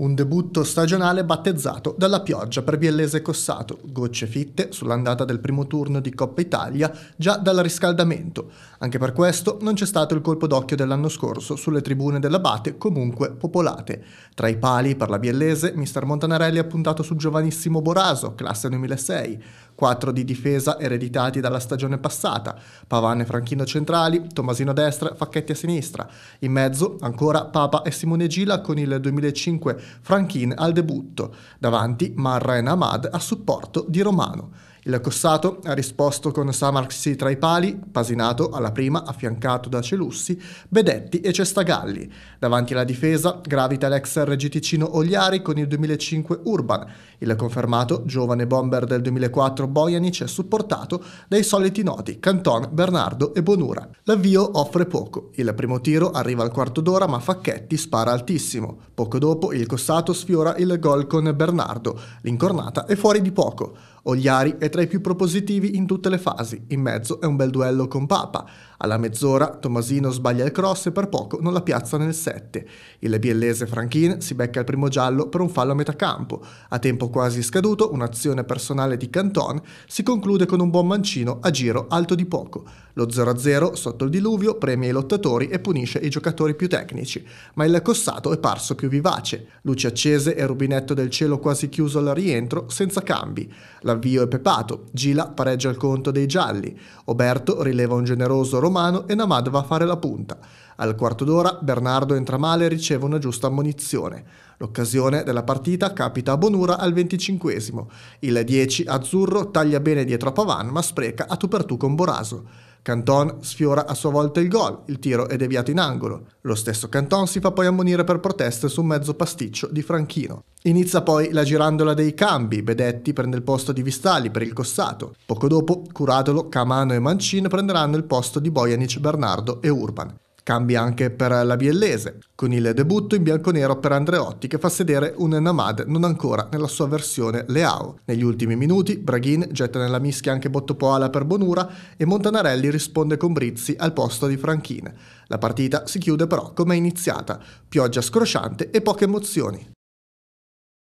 Un debutto stagionale battezzato dalla pioggia per Biellese Cossato, gocce fitte sull'andata del primo turno di Coppa Italia già dal riscaldamento. Anche per questo non c'è stato il colpo d'occhio dell'anno scorso sulle tribune dell'Abate comunque popolate. Tra i pali per la Biellese, mister Montanarelli ha puntato sul giovanissimo Boraso, classe 2006. 4 di difesa ereditati dalla stagione passata, Pavane e Franchino centrali, Tomasino a destra, Facchetti a sinistra, in mezzo ancora Papa e Simone Gila con il 2005 Franchin al debutto, davanti Marra e Namad a supporto di Romano. Il Cossato ha risposto con Samarxi tra i pali, Pasinato alla prima affiancato da Celussi, Bedetti e Cestagalli. Davanti alla difesa gravita l'ex RG Ticino Ogliari con il 2005 Urban. Il confermato giovane bomber del 2004 Bojanic è supportato dai soliti noti Canton, Bernardo e Bonura. L'avvio offre poco. Il primo tiro arriva al quarto d'ora ma Facchetti spara altissimo. Poco dopo il Cossato sfiora il gol con Bernardo. L'incornata è fuori di poco. Ogliari è tra i più propositivi in tutte le fasi, in mezzo è un bel duello con Papa. Alla mezz'ora Tomasino sbaglia il cross e per poco non la piazza nel 7. Il biellese Franchin si becca il primo giallo per un fallo a metà campo. A tempo quasi scaduto, un'azione personale di Canton si conclude con un buon mancino a giro alto di poco. Lo 0-0 sotto il diluvio premia i lottatori e punisce i giocatori più tecnici, ma il Cossato è parso più vivace. Luci accese e rubinetto del cielo quasi chiuso al rientro, senza cambi. La L'avvio è pepato, Gila pareggia il conto dei gialli, Oberto rileva un generoso romano e Namad va a fare la punta. Al quarto d'ora Bernardo entra male e riceve una giusta ammonizione. L'occasione della partita capita a Bonura al 25 Il 10 azzurro taglia bene dietro a Pavan ma spreca a tu per tu con Boraso. Canton sfiora a sua volta il gol, il tiro è deviato in angolo. Lo stesso Canton si fa poi ammonire per proteste su un mezzo pasticcio di Franchino. Inizia poi la girandola dei cambi, Bedetti prende il posto di Vistali per il Cossato. Poco dopo Curatolo, Camano e Mancin prenderanno il posto di Bojanic, Bernardo e Urban. Cambi anche per la biellese, con il debutto in bianconero per Andreotti che fa sedere un Namad non ancora nella sua versione Leao. Negli ultimi minuti Braghin getta nella mischia anche Bottopoala per Bonura e Montanarelli risponde con Brizzi al posto di Franchine. La partita si chiude però come è iniziata, pioggia scrosciante e poche emozioni.